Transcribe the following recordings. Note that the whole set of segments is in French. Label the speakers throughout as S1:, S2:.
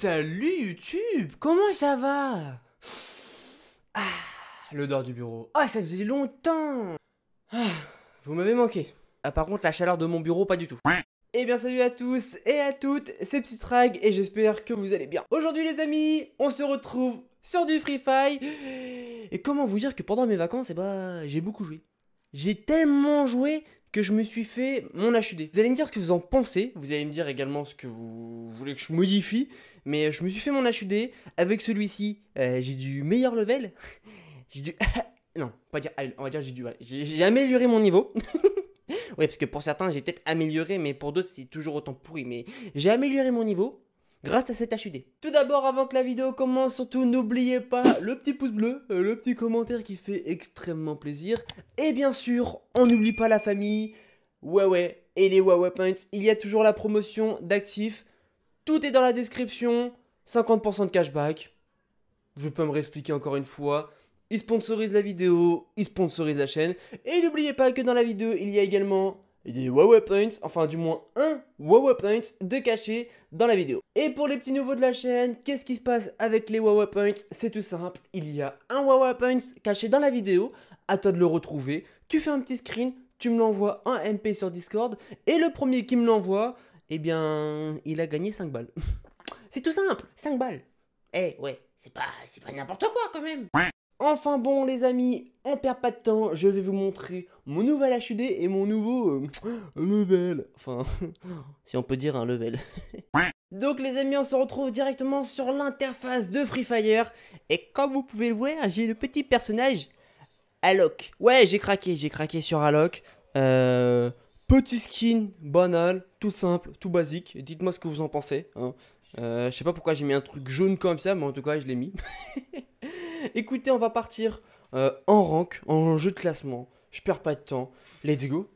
S1: Salut YouTube, comment ça va Ah, l'odeur du bureau. Ah, oh, ça faisait longtemps ah, Vous m'avez manqué. Ah, par contre, la chaleur de mon bureau, pas du tout. Eh bien salut à tous et à toutes, c'est Psytrag et j'espère que vous allez bien. Aujourd'hui les amis, on se retrouve sur du Free Fire. Et comment vous dire que pendant mes vacances, eh bah, j'ai beaucoup joué. J'ai tellement joué que je me suis fait mon HUD. E vous allez me dire ce que vous en pensez, vous allez me dire également ce que vous voulez que je modifie, mais euh, je me suis fait mon HUD. E avec celui-ci, euh, j'ai du meilleur level. j'ai du... non, pas dire... On va dire j'ai du... J'ai amélioré mon niveau. oui, parce que pour certains, j'ai peut-être amélioré, mais pour d'autres, c'est toujours autant pourri. Mais j'ai amélioré mon niveau grâce à cet HUD. Tout d'abord, avant que la vidéo commence, surtout n'oubliez pas le petit pouce bleu, euh, le petit commentaire qui fait extrêmement plaisir. Et bien sûr, on n'oublie pas la famille Huawei et les Huawei Points. Il y a toujours la promotion d'actifs. Tout est dans la description. 50% de cashback. Je peux me réexpliquer encore une fois. Ils sponsorisent la vidéo, ils sponsorisent la chaîne. Et n'oubliez pas que dans la vidéo, il y a également il y a des Huawei Points, enfin du moins un Huawei Points de caché dans la vidéo. Et pour les petits nouveaux de la chaîne, qu'est-ce qui se passe avec les Huawei Points C'est tout simple, il y a un Huawei Points caché dans la vidéo, à toi de le retrouver, tu fais un petit screen, tu me l'envoies en MP sur Discord, et le premier qui me l'envoie, eh bien, il a gagné 5 balles. c'est tout simple, 5 balles. Eh ouais, c'est pas, c'est pas n'importe quoi quand même. Enfin bon les amis, on perd pas de temps, je vais vous montrer mon nouvel HUD et mon nouveau euh, level. Enfin, si on peut dire un level. Donc les amis, on se retrouve directement sur l'interface de Free Fire. Et comme vous pouvez le voir, j'ai le petit personnage Alok. Ouais, j'ai craqué, j'ai craqué sur Alok. Euh, petit skin, banal, tout simple, tout basique. Dites-moi ce que vous en pensez. Hein. Euh, je sais pas pourquoi j'ai mis un truc jaune comme ça, mais en tout cas, je l'ai mis. Écoutez, on va partir euh, en rank, en jeu de classement. Je perds pas de temps. Let's go.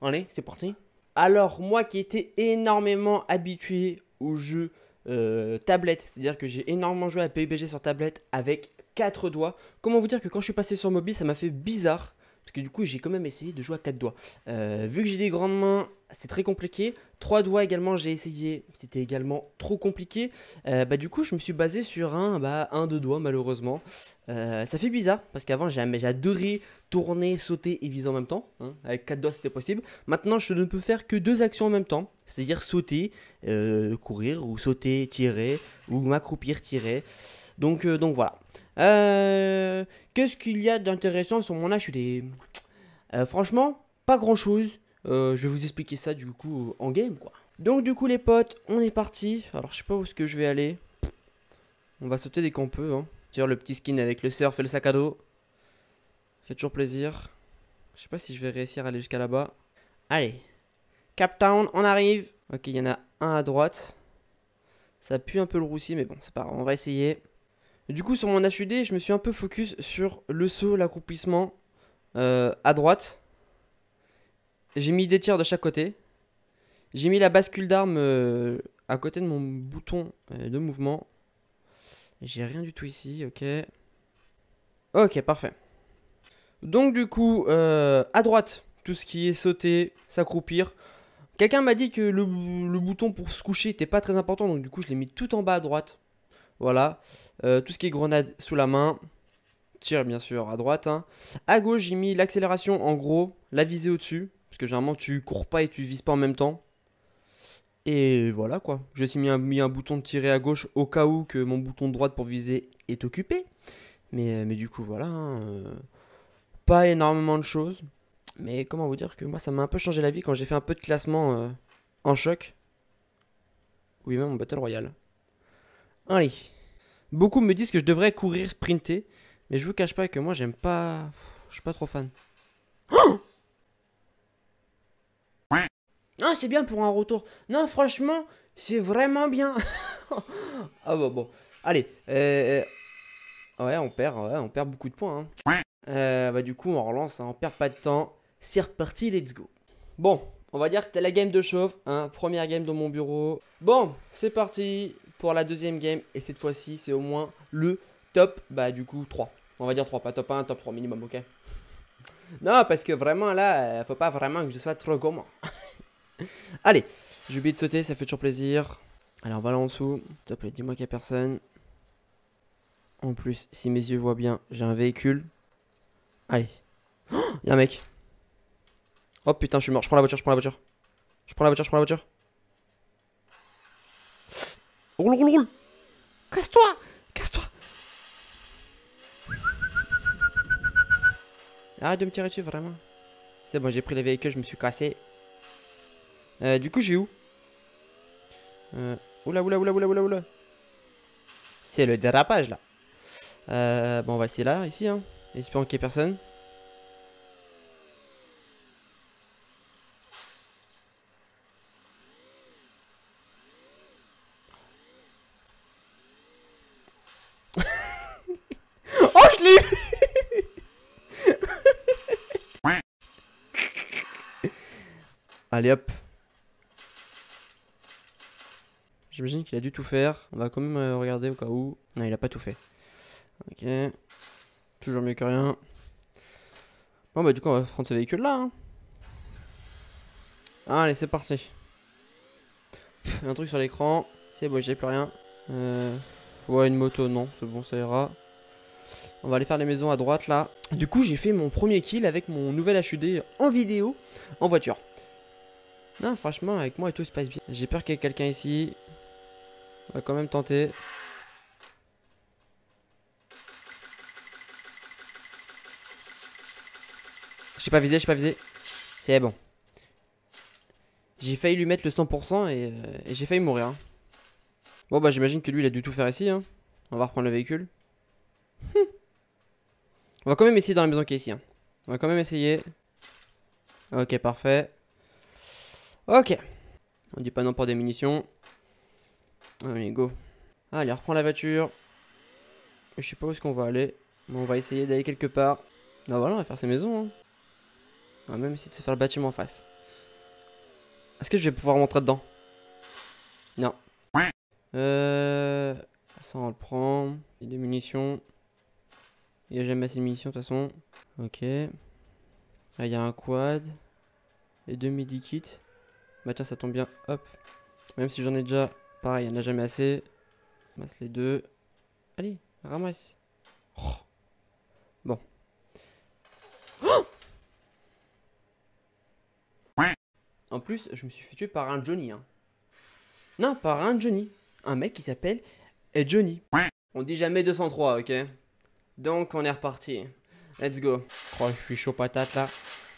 S1: Allez, c'est parti. Alors, moi qui étais énormément habitué au jeu euh, tablette, c'est-à-dire que j'ai énormément joué à PUBG sur tablette avec quatre doigts. Comment vous dire que quand je suis passé sur mobile, ça m'a fait bizarre. Parce que du coup, j'ai quand même essayé de jouer à 4 doigts. vu que j'ai des grandes mains c'est très compliqué. Trois doigts également, j'ai essayé, c'était également trop compliqué. Euh, bah, du coup, je me suis basé sur un, bah, un, deux doigts, malheureusement. Euh, ça fait bizarre, parce qu'avant, j'adorais tourner, sauter et viser en même temps. Hein. Avec quatre doigts, c'était possible. Maintenant, je ne peux faire que deux actions en même temps, c'est-à-dire sauter, euh, courir, ou sauter, tirer, ou m'accroupir, tirer. Donc, donc voilà. Qu'est-ce qu'il y a d'intéressant sur mon des, Franchement, pas grand-chose euh, je vais vous expliquer ça du coup en game quoi. Donc du coup les potes, on est parti. Alors je sais pas où est-ce que je vais aller. On va sauter dès qu'on peut. Hein. le petit skin avec le surf et le sac à dos. Fait toujours plaisir. Je sais pas si je vais réussir à aller jusqu'à là-bas. Allez. Cap Town, on arrive. Ok, il y en a un à droite. Ça pue un peu le roussi, mais bon, c'est pas grave, on va essayer. Du coup, sur mon HUD, je me suis un peu focus sur le saut, l'accroupissement euh, à droite. J'ai mis des tirs de chaque côté. J'ai mis la bascule d'arme euh, à côté de mon bouton euh, de mouvement. J'ai rien du tout ici, ok. Ok, parfait. Donc du coup, euh, à droite, tout ce qui est sauter, s'accroupir. Quelqu'un m'a dit que le, bouton pour se coucher était pas très important, donc du coup je l'ai mis tout en bas à droite. Voilà. tout ce qui est grenade sous la main. Tire bien sûr à droite. A hein. À gauche, j'ai mis l'accélération en gros, la visée au-dessus. Parce que généralement, tu cours pas et tu vises pas en même temps. Et voilà quoi. J'ai aussi mis un, mis un bouton de tirer à gauche au cas où que mon bouton de droite pour viser est occupé. Mais, mais du coup, voilà. Hein, euh, pas énormément de choses. Mais comment vous dire que moi, ça m'a un peu changé la vie quand j'ai fait un peu de classement euh, en choc. Oui, même en Battle Royale. Allez. Beaucoup me disent que je devrais courir, sprinter. Mais je vous cache pas que moi, j'aime pas. Je suis pas trop fan. Oh non, c'est bien pour un retour. Non, franchement, c'est vraiment bien. ah bah bon. Allez, euh, Ouais, on perd, on perd beaucoup de points. Hein. Euh, bah du coup, on relance, hein. on perd pas de temps. C'est reparti, let's go. Bon, on va dire que c'était la game de chauffe, hein. première game dans mon bureau. Bon, c'est parti pour la deuxième game, et cette fois-ci, c'est au moins le top, bah du coup, 3. On va dire 3, pas top 1, top 3 minimum, ok Non, parce que vraiment, là, euh, faut pas vraiment que je sois trop gourmand. Allez, j'ai oublié de sauter, ça fait toujours plaisir. Alors, on va là en dessous. S'il te plaît, dis-moi qu'il n'y a personne. En plus, si mes yeux voient bien, j'ai un véhicule. Allez. Oh, il y a un mec. Oh putain, je suis mort. Je prends la voiture, je prends la voiture. Je prends la voiture, je prends la voiture. Roule, roule, roule. Casse-toi Casse-toi Arrête de me tirer dessus, vraiment. C'est bon, j'ai pris les véhicules, je me suis cassé. Euh, du coup, j'ai où euh, Oula, oula, oula, oula, oula, oula. C'est le dérapage, là. Euh, bon, on va essayer là, ici, hein. Espérons qu'il n'y ait personne. oh, je l'ai Allez hop. J'imagine qu'il a dû tout faire. On va quand même euh, regarder au cas où. Non, il a pas tout fait. Ok. Toujours mieux que rien. Bon, bah, du coup, on va prendre ce véhicule-là. Hein. Allez, c'est parti. un truc sur l'écran. C'est bon, j'ai plus rien. Euh, ouais, une moto, non. C'est bon, ça ira. On va aller faire les maisons à droite, là. Du coup, j'ai fait mon premier kill avec mon nouvel HUD en vidéo, en voiture. Non, franchement, avec moi et tout se passe bien. J'ai peur qu'il y ait quelqu'un ici. On va quand même tenter. J'ai pas visé, j'ai pas visé. C'est bon. J'ai failli lui mettre le 100% euh, et, j'ai failli mourir. Hein. Bon bah j'imagine que lui il a dû tout faire ici. Hein. On va reprendre le véhicule. On va quand même essayer dans la maison qui est ici. Hein. On va quand même essayer. Ok parfait. Ok. On dit pas non pour des munitions. Allez, go. Allez, reprends la voiture. Je sais pas où est-ce qu'on va aller. Mais on va essayer d'aller quelque part. Non bah voilà, on va faire ces maisons. Hein. On va même essayer de se faire le bâtiment en face. Est-ce que je vais pouvoir rentrer dedans Non. Euh... Ça, on le prend. Il y a des munitions. Il y a jamais assez de munitions, de toute façon. Ok. Là, il y a un quad. Et deux midi kits. Bah tiens, ça tombe bien. Hop. Même si j'en ai déjà Pareil, il n'y en a jamais assez. Ramasse les deux. Allez, ramasse. Bon. en plus, je me suis fait tuer par un Johnny. Hein. Non, par un Johnny. Un mec qui s'appelle Johnny. On dit jamais 203, ok Donc, on est reparti. Let's go. Oh, je suis chaud patate là.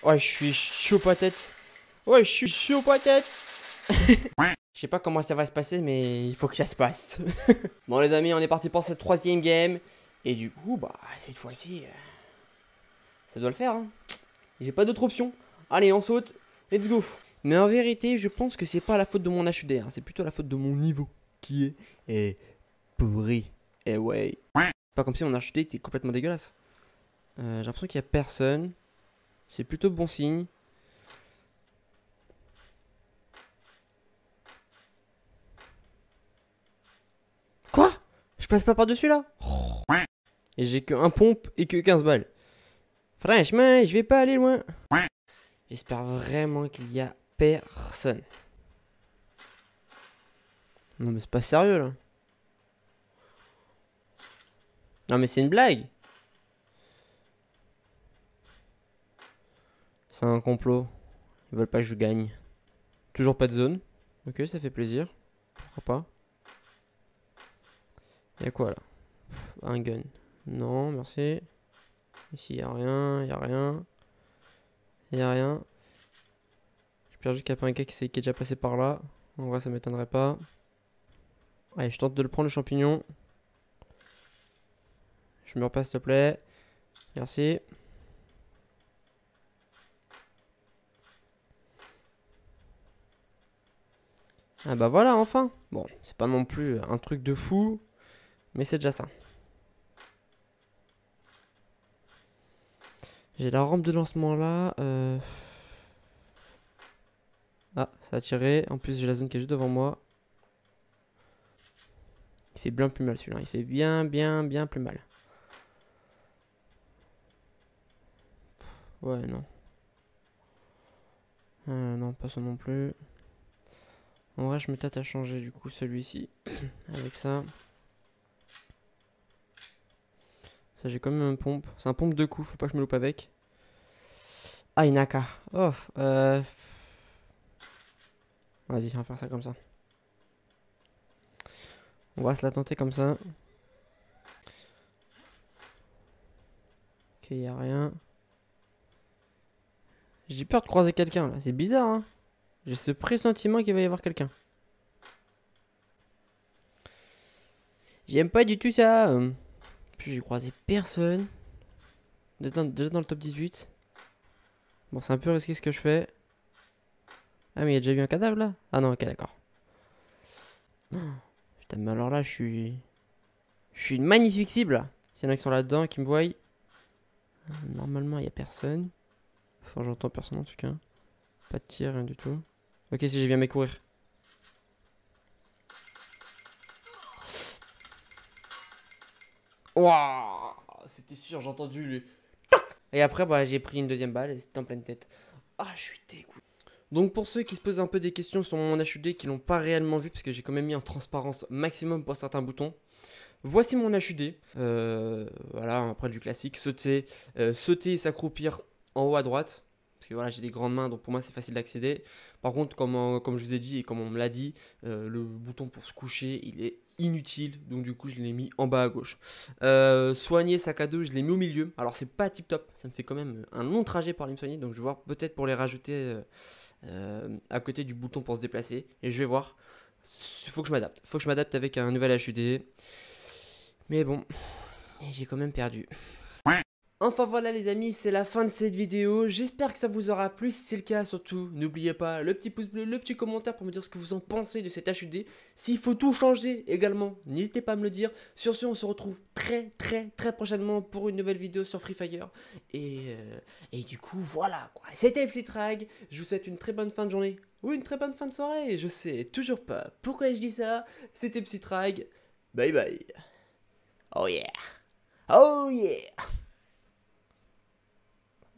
S1: Oh, je suis chaud patate. Oh, je suis chaud patate. Je sais pas comment ça va se passer, mais il faut que ça se passe. bon, les amis, on est parti pour cette troisième game. Et du coup, bah, cette fois-ci, euh, ça doit le faire. Hein. J'ai pas d'autre option. Allez, on saute. Let's go. Mais en vérité, je pense que c'est pas la faute de mon HUD. Hein. C'est plutôt la faute de mon niveau qui est est pourri. Et eh ouais. Pas comme si mon HUD était complètement dégueulasse. Euh, j'ai l'impression qu'il y a personne. C'est plutôt bon signe. Je passe pas par-dessus là Et j'ai que un pompe et que 15 balles. Franchement, je vais pas aller loin. J'espère vraiment qu'il y a personne. Non mais c'est pas sérieux là. Non mais c'est une blague. C'est un complot. Ils veulent pas que je gagne. Toujours pas de zone. Ok, ça fait plaisir. Pourquoi pas Y'a quoi là Un gun. Non, merci. Ici, y'a a rien, y'a a rien. Y'a a rien. Je perds qu'il y a un cake qui, est déjà passé par là. En vrai, ça m'étonnerait pas. Allez, je tente de le prendre, le champignon. Je me repasse, s'il te plaît. Merci. Ah bah voilà, enfin. Bon, c'est pas non plus un truc de fou. Mais c'est déjà ça. J'ai la rampe de lancement là. Euh. Ah, ça a tiré. En plus, j'ai la zone qui est juste devant moi. Il fait bien plus mal celui-là. Il fait bien, bien, bien plus mal. Ouais, non. Euh, non, pas ça non plus. En vrai, je me tâte à changer du coup celui-ci. Avec ça. j'ai quand même un pompe. C'est un pompe de coup faut pas que je me loupe avec. Ah, Inaka. Oh, euh, Vas-y, on va faire ça comme ça. On va se la tenter comme ça. Ok, y a rien. J'ai peur de croiser quelqu'un là, c'est bizarre hein. J'ai ce pressentiment qu'il va y avoir quelqu'un. J'aime pas du tout ça. Euh. Puis j'ai croisé personne. Déjà dans, le top 18. Bon, c'est un peu risqué ce que je fais. Ah, mais il y a déjà eu un cadavre là Ah non, ok, d'accord. putain, mais alors là, je suis. Je suis une magnifique cible là. S'il y en a qui sont là-dedans, qui me voient. Normalement, il y a personne. Enfin, j'entends personne en tout cas. Pas de tir, rien du tout. Ok, si j'ai bien mes courir. c'était sûr, j'ai entendu le... Et après, bah, j'ai pris une deuxième balle et c'était en pleine tête. Ah, je suis dégoûté. Donc pour ceux qui se posent un peu des questions sur mon HUD qui l'ont pas réellement vu parce que j'ai quand même mis en transparence maximum pour certains boutons. Voici mon HUD. Euh, voilà, après du classique, sauter, euh, sauter et s'accroupir en haut à droite parce que voilà, j'ai des grandes mains, donc pour moi c'est facile d'accéder. Par contre, comme, euh, je vous ai dit et comme on me l'a dit, euh, le bouton pour se coucher, il est inutile, donc du coup je l'ai mis en bas à gauche. Euh, soigner sac à dos, je l'ai mis au milieu. Alors c'est pas tip top, ça me fait quand même un long trajet pour aller me soigner, donc je vais voir peut-être pour les rajouter à côté du bouton pour se déplacer. Et je vais voir. il Faut que je m'adapte. Faut que je m'adapte avec un nouvel HUD. E Mais bon, j'ai quand même perdu. Enfin voilà les amis, c'est la fin de cette vidéo, j'espère que ça vous aura plu, si c'est le cas surtout, n'oubliez pas le petit pouce bleu, le petit commentaire pour me dire ce que vous en pensez de cet HUD, s'il faut tout changer également, n'hésitez pas à me le dire, sur ce on se retrouve très très très prochainement pour une nouvelle vidéo sur Free Fire, et, euh, et du coup voilà quoi, c'était Psytrag, je vous souhaite une très bonne fin de journée, ou une très bonne fin de soirée, je sais toujours pas pourquoi je dis ça, c'était Psytrag, bye bye, oh yeah, oh yeah